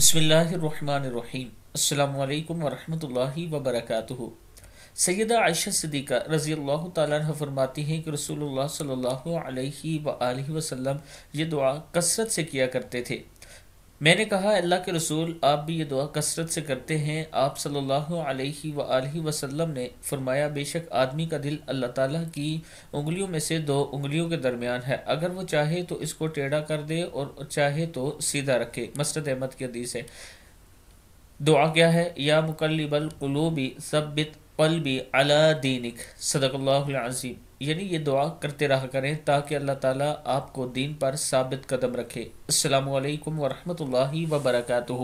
बसमीम अल्लाम वबरक सैदा आयशा सदीक़ा रज़ी अल्लाह फरमाती हैं कि रसूलुल्लाह सल्लल्लाहु अलैहि वसल्लम ये दुआ कसरत से किया करते थे मैंने कहा अल्लाह के रसूल आप भी ये दुआ कसरत से करते हैं आप सल्लल्लाहु अलैहि सल्ला वसल्लम ने फरमाया बेशक आदमी का दिल अल्लाह ताला की उंगलियों में से दो उंगलियों के दरमियान है अगर वो चाहे तो इसको टेढ़ा कर दे और चाहे तो सीधा रखे मसरत अहमद की हदीस है दुआ क्या है या मुकलबल कुलूबी सबित पलबी अला दीनिक सदकल्लाजीम यानी ये दुआ करते रहा करें ताकि अल्लाह ताला आपको दीन पर साबित कदम रखे वरहमत वरहमल वरकू